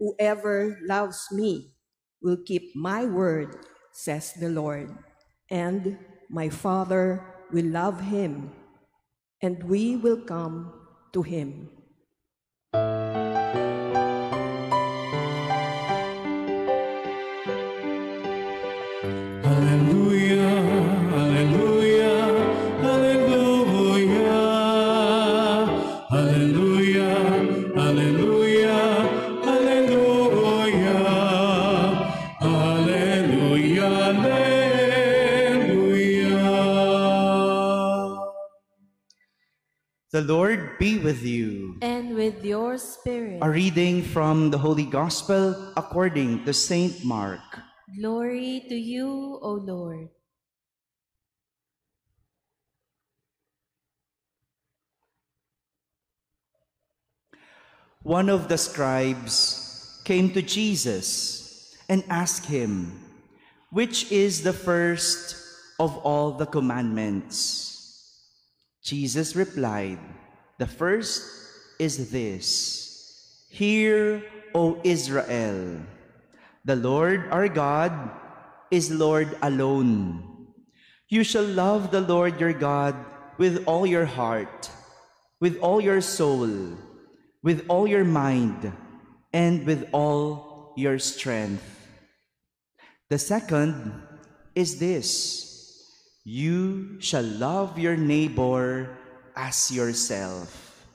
Whoever loves me will keep my word, says the Lord, and my Father will love him, and we will come to him. Hallelujah. The Lord be with you. And with your spirit. A reading from the Holy Gospel according to St. Mark. Glory to you, O Lord. One of the scribes came to Jesus and asked him, Which is the first of all the commandments? Jesus replied, The first is this Hear, O Israel, the Lord our God is Lord alone. You shall love the Lord your God with all your heart, with all your soul, with all your mind, and with all your strength. The second is this you shall love your neighbor as yourself.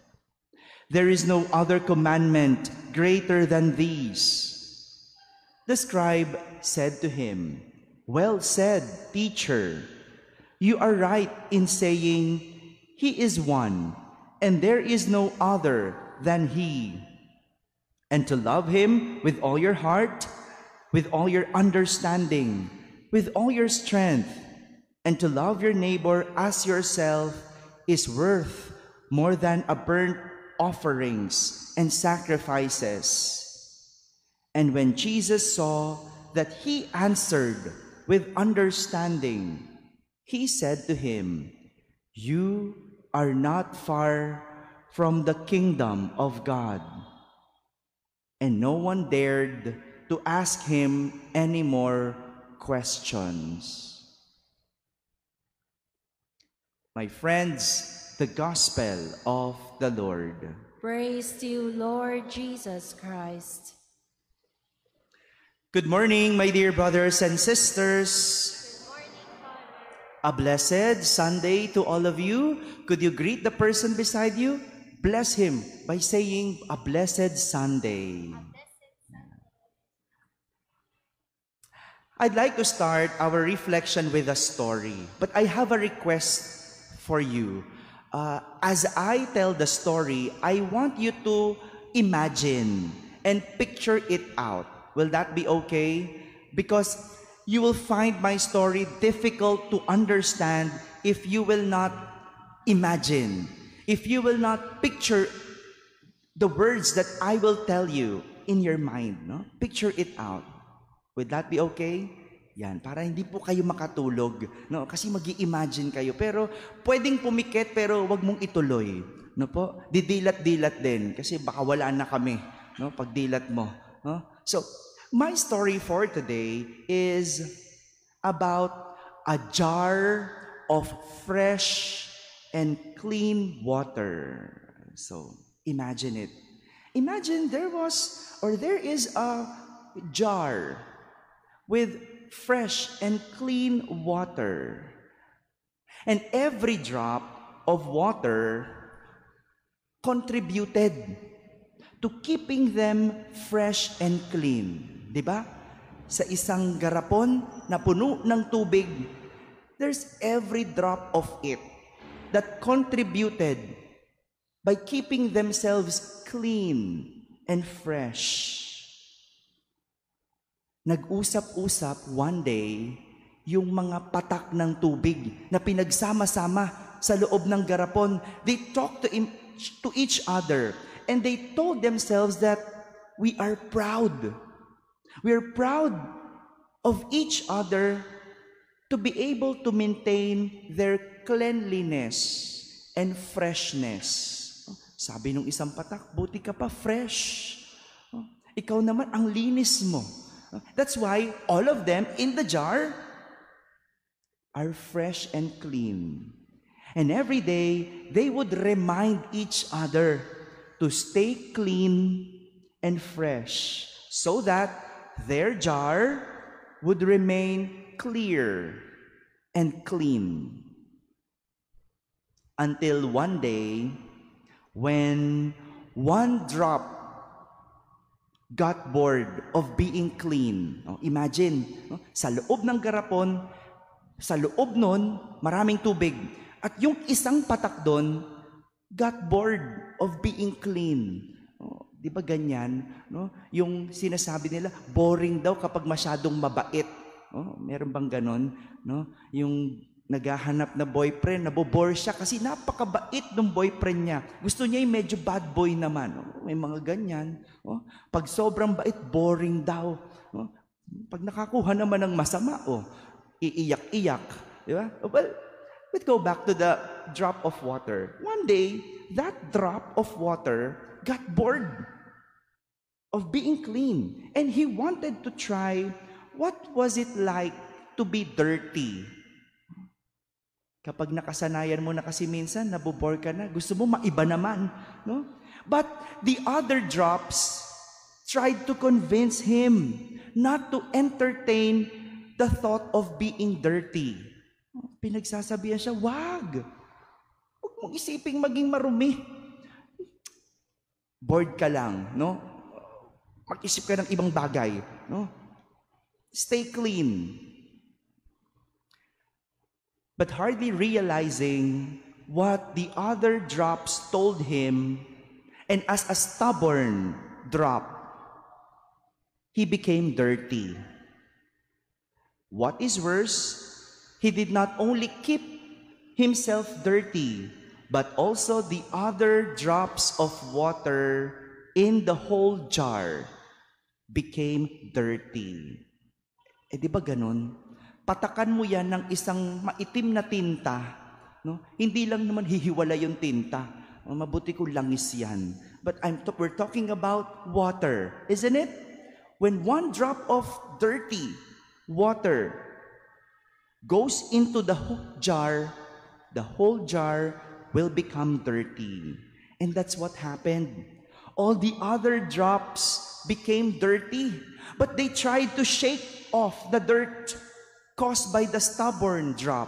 There is no other commandment greater than these. The scribe said to him, Well said, teacher. You are right in saying, He is one, and there is no other than He. And to love Him with all your heart, with all your understanding, with all your strength, and to love your neighbor as yourself is worth more than a burnt offerings and sacrifices. And when Jesus saw that he answered with understanding, he said to him, You are not far from the kingdom of God. And no one dared to ask him any more questions. My friends, the gospel of the Lord. Praise to you, Lord Jesus Christ. Good morning, my dear brothers and sisters. Morning, A blessed Sunday to all of you. Could you greet the person beside you? Bless him by saying, A blessed Sunday. I'd like to start our reflection with a story, but I have a request for you. Uh, as I tell the story, I want you to imagine and picture it out. Will that be okay? Because you will find my story difficult to understand if you will not imagine, if you will not picture the words that I will tell you in your mind. No? Picture it out. Would that be okay? Yan, para hindi po kayo makatulog, no? Kasi magi-imagine kayo. Pero pwedeng pumikit pero 'wag mong ituloy, no po? Didilat-dilat din kasi baka wala na kami, no? Pag dilat mo, no? So, my story for today is about a jar of fresh and clean water. So, imagine it. Imagine there was or there is a jar with fresh and clean water. And every drop of water contributed to keeping them fresh and clean. Di ba? Sa isang garapon na puno ng tubig, there's every drop of it that contributed by keeping themselves clean and fresh. Nag-usap-usap one day yung mga patak ng tubig na pinagsama-sama sa loob ng garapon. They talked to, him, to each other and they told themselves that we are proud. We are proud of each other to be able to maintain their cleanliness and freshness. Sabi nung isang patak, buti ka pa, fresh. Oh, ikaw naman, ang linis mo. That's why all of them in the jar are fresh and clean. And every day, they would remind each other to stay clean and fresh so that their jar would remain clear and clean. Until one day, when one drop got bored of being clean. No? Oh, imagine, no? Oh, sa loob ng garapon, sa loob nun, maraming tubig. At yung isang patak doon, got bored of being clean. No? Oh, di ba ganyan? No? Yung sinasabi nila, boring daw kapag masyadong mabait. No? Meron bang ganon? No? Yung naghahanap na boyfriend, nabobore siya kasi napakabait ng boyfriend niya. Gusto niya yung medyo bad boy naman. Oh, may mga ganyan. Oh, pag sobrang bait, boring daw. Oh, pag nakakuha naman ng masama, oh, iiyak-iyak. Di ba? Oh, well, let's go back to the drop of water. One day, that drop of water got bored of being clean. And he wanted to try what was it like to be dirty Kapag nakasanayan mo na kasi minsan, nabubor ka na, gusto mo maiba naman. No? But the other drops tried to convince him not to entertain the thought of being dirty. Pinagsasabihan siya, wag! Huwag mong isiping maging marumi. Bored ka lang, no? Mag-isip ka ng ibang bagay, no? Stay clean. but hardly realizing what the other drops told him, and as a stubborn drop, he became dirty. What is worse, he did not only keep himself dirty, but also the other drops of water in the whole jar became dirty. Eh, di ba ganun? patakan mo yan ng isang maitim na tinta. No? Hindi lang naman hihiwala yung tinta. Oh, mabuti ko langis yan. But I'm to- we're talking about water, isn't it? When one drop of dirty water goes into the jar, the whole jar will become dirty. And that's what happened. All the other drops became dirty, but they tried to shake off the dirt caused by the stubborn drop.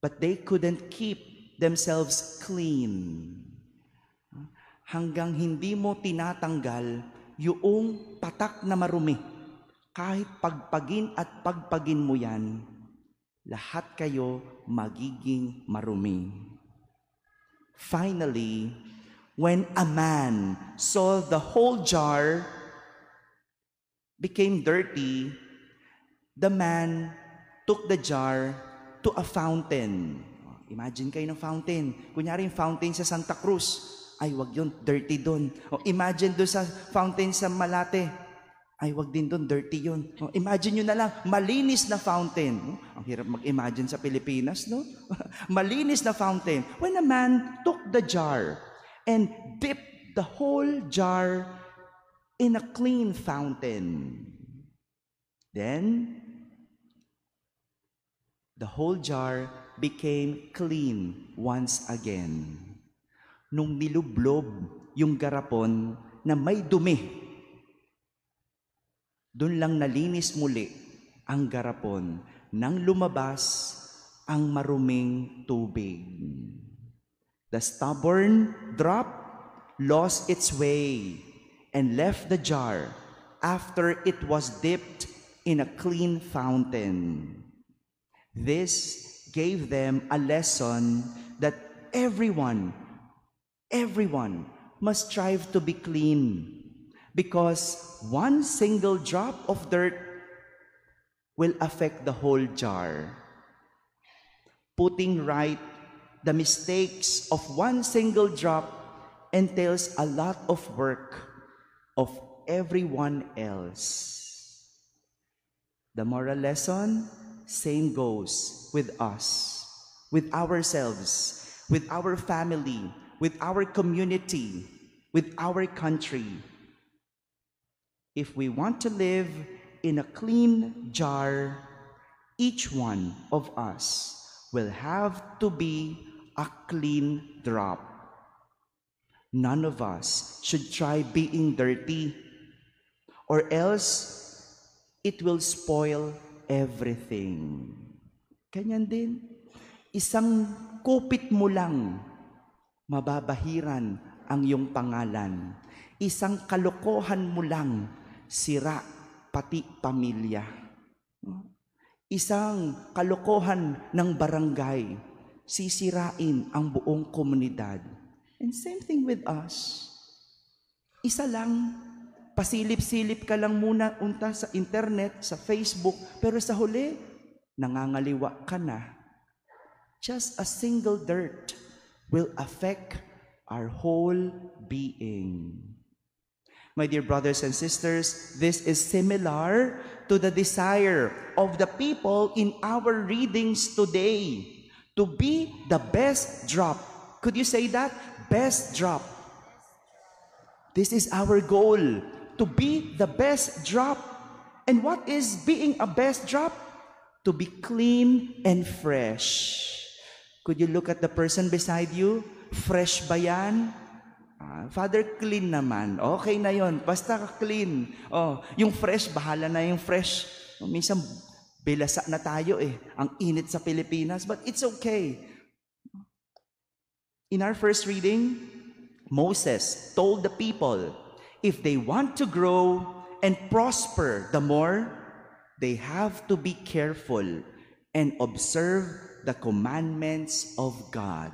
But they couldn't keep themselves clean. Hanggang hindi mo tinatanggal yung patak na marumi. Kahit pagpagin at pagpagin mo yan, lahat kayo magiging marumi. Finally, when a man saw the whole jar became dirty, The man took the jar to a fountain. Imagine kayo ng fountain. Kunyari yung fountain sa Santa Cruz. Ay, wag yun, dirty doon. O, oh, imagine doon sa fountain sa Malate. Ay, wag din doon, dirty yun. O, oh, imagine nyo na lang, malinis na fountain. O, oh, ang hirap mag-imagine sa Pilipinas, no? malinis na fountain. When a man took the jar and dipped the whole jar in a clean fountain. Then, the whole jar became clean once again. Nung nilublob yung garapon na may dumi, doon lang nalinis muli ang garapon nang lumabas ang maruming tubig. The stubborn drop lost its way and left the jar after it was dipped in a clean fountain. This gave them a lesson that everyone, everyone must strive to be clean because one single drop of dirt will affect the whole jar. Putting right the mistakes of one single drop entails a lot of work of everyone else. The moral lesson same goes with us, with ourselves, with our family, with our community, with our country. If we want to live in a clean jar, each one of us will have to be a clean drop. None of us should try being dirty, or else it will spoil everything. Ganyan din. Isang kupit mo lang, mababahiran ang iyong pangalan. Isang kalokohan mo lang, sira pati pamilya. Isang kalokohan ng barangay, sisirain ang buong komunidad. And same thing with us. Isa lang, pasilip-silip ka lang muna unta sa internet, sa Facebook, pero sa huli, nangangaliwa ka na. Just a single dirt will affect our whole being. My dear brothers and sisters, this is similar to the desire of the people in our readings today to be the best drop. Could you say that? Best drop. This is our goal to be the best drop. And what is being a best drop? To be clean and fresh. Could you look at the person beside you? Fresh ba yan? Ah, Father, clean naman. Okay na yon. Basta clean. Oh, yung fresh, bahala na yung fresh. Oh, minsan, bilasa na tayo eh. Ang init sa Pilipinas. But it's okay. In our first reading, Moses told the people, if they want to grow and prosper the more, they have to be careful and observe the commandments of God.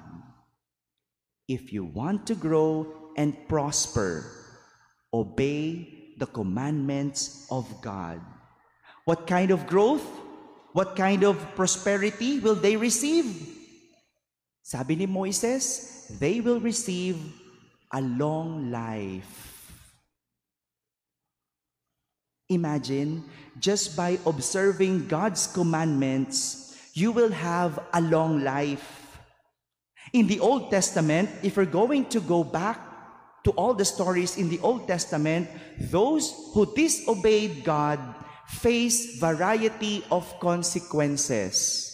If you want to grow and prosper, obey the commandments of God. What kind of growth? What kind of prosperity will they receive? Sabi ni Moises, they will receive a long life. Imagine, just by observing God's commandments, you will have a long life. In the Old Testament, if we're going to go back to all the stories in the Old Testament, those who disobeyed God face variety of consequences.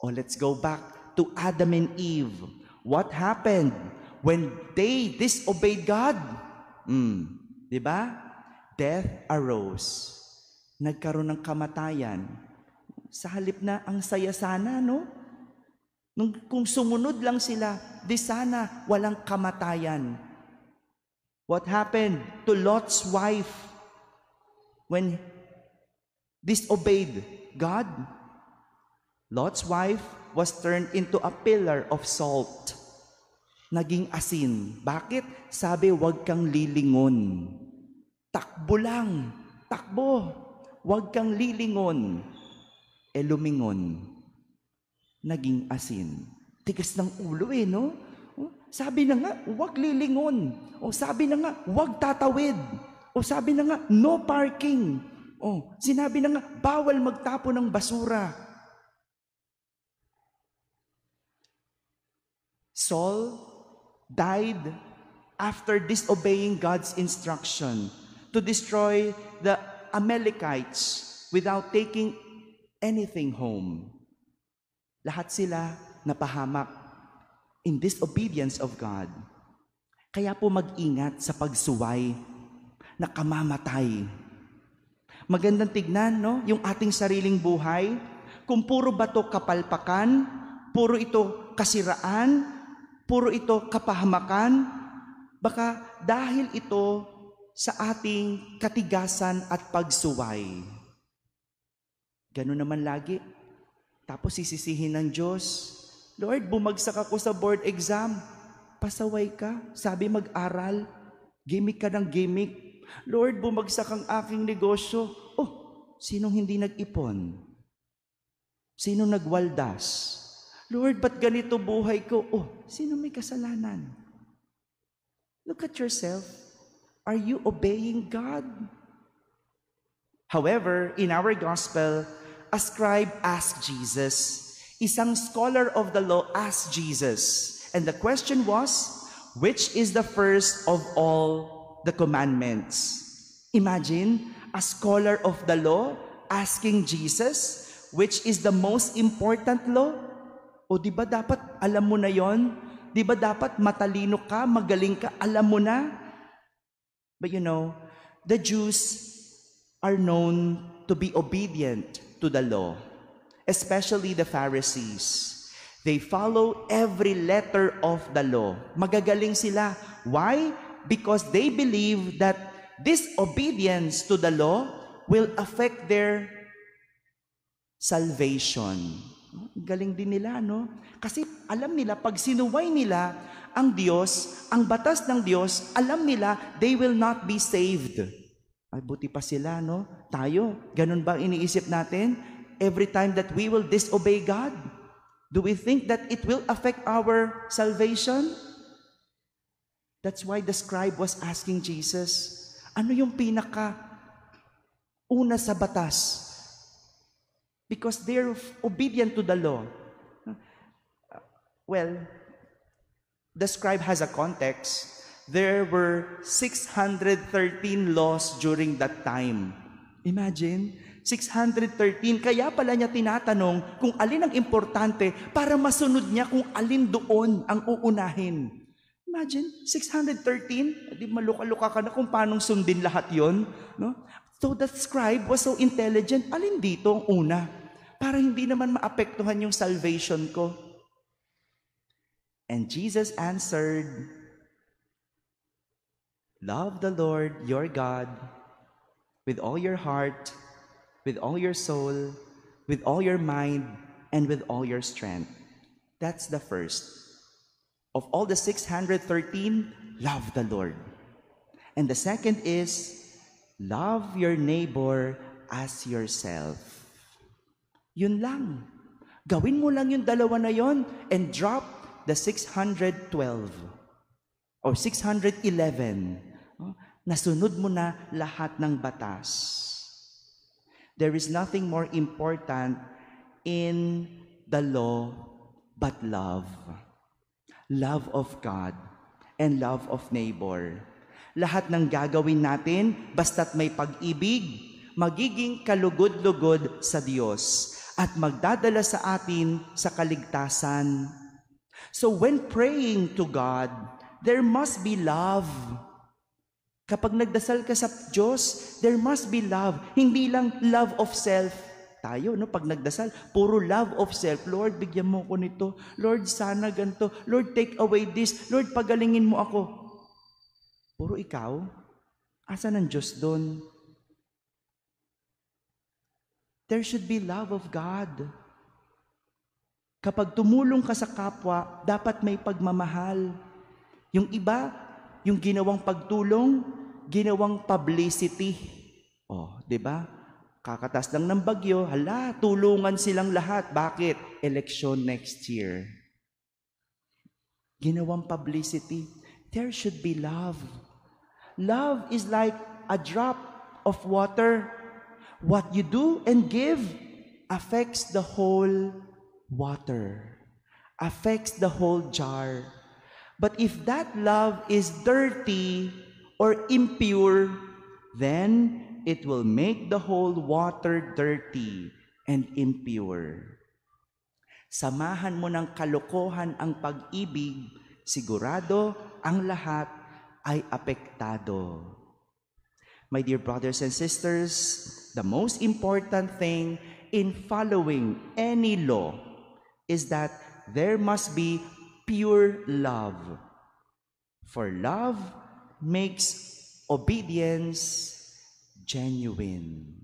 Or oh, let's go back to Adam and Eve. What happened when they disobeyed God? Mm, 'di ba? death arose. Nagkaroon ng kamatayan. Sa halip na ang saya sana, no? Nung, kung sumunod lang sila, di sana walang kamatayan. What happened to Lot's wife when disobeyed God? Lot's wife was turned into a pillar of salt. Naging asin. Bakit? Sabi, huwag kang lilingon. Takbo lang. Takbo. Huwag kang lilingon. E lumingon. Naging asin. Tigas ng ulo eh, no? Oh, sabi na nga, huwag lilingon. O oh, sabi na nga, huwag tatawid. O oh, sabi na nga, no parking. O sinabi na nga, bawal magtapo ng basura. Saul died after disobeying God's instruction to destroy the Amalekites without taking anything home. Lahat sila napahamak in disobedience of God. Kaya po mag-ingat sa pagsuway na kamamatay. Magandang tignan, no? Yung ating sariling buhay, kung puro ba to kapalpakan, puro ito kasiraan, puro ito kapahamakan, baka dahil ito sa ating katigasan at pagsuway. Ganun naman lagi. Tapos sisisihin ng Diyos, Lord, bumagsak ako sa board exam. Pasaway ka. Sabi mag-aral. Gimmick ka ng gimmick. Lord, bumagsak ang aking negosyo. Oh, sinong hindi nag-ipon? Sino nagwaldas? Lord, ba't ganito buhay ko? Oh, sino may kasalanan? Look at yourself. Are you obeying God? However, in our gospel, a scribe asked Jesus, isang scholar of the law asked Jesus, and the question was, which is the first of all the commandments? Imagine a scholar of the law asking Jesus, which is the most important law? O di ba dapat alam mo na yon? Di ba dapat matalino ka, magaling ka, alam mo na? But you know, the Jews are known to be obedient to the law, especially the Pharisees. They follow every letter of the law. Magagaling sila. Why? Because they believe that this obedience to the law will affect their salvation. Galing din nila, no? Kasi alam nila, pag sinuway nila ang Diyos, ang batas ng Diyos, alam nila they will not be saved. Ay, buti pa sila, no? Tayo, ganun ba iniisip natin? Every time that we will disobey God, do we think that it will affect our salvation? That's why the scribe was asking Jesus, ano yung pinaka una sa batas? Because they're obedient to the law. Well, the scribe has a context. There were 613 laws during that time. Imagine, 613. Kaya pala niya tinatanong kung alin ang importante para masunod niya kung alin doon ang uunahin. Imagine, 613, di maluka-luka ka na kung paano sundin lahat yon, no? So the scribe was so intelligent, alin dito ang una? Para hindi naman maapektuhan yung salvation ko. And Jesus answered, Love the Lord your God with all your heart, with all your soul, with all your mind, and with all your strength. That's the first. Of all the 613, love the Lord. And the second is, love your neighbor as yourself. Yun lang. Gawin mo lang yung dalawa na yon and drop the 612 or 611, nasunod mo na lahat ng batas. There is nothing more important in the law but love. Love of God and love of neighbor. Lahat ng gagawin natin, basta't may pag-ibig, magiging kalugod-lugod sa Diyos at magdadala sa atin sa kaligtasan So when praying to God, there must be love. Kapag nagdasal ka sa Diyos, there must be love. Hindi lang love of self. Tayo, no? Pag nagdasal, puro love of self. Lord, bigyan mo ko nito. Lord, sana ganito. Lord, take away this. Lord, pagalingin mo ako. Puro ikaw. Asa ng Diyos doon? There should be love of God. Kapag tumulong ka sa kapwa, dapat may pagmamahal. Yung iba, yung ginawang pagtulong, ginawang publicity. Oh, 'di ba? Kakatas lang ng bagyo, hala, tulungan silang lahat. Bakit? Election next year. Ginawang publicity. There should be love. Love is like a drop of water. What you do and give affects the whole water affects the whole jar. But if that love is dirty or impure, then it will make the whole water dirty and impure. Samahan mo ng kalokohan ang pag-ibig, sigurado ang lahat ay apektado. My dear brothers and sisters, the most important thing in following any law is that there must be pure love. For love makes obedience genuine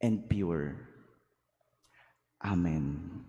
and pure. Amen.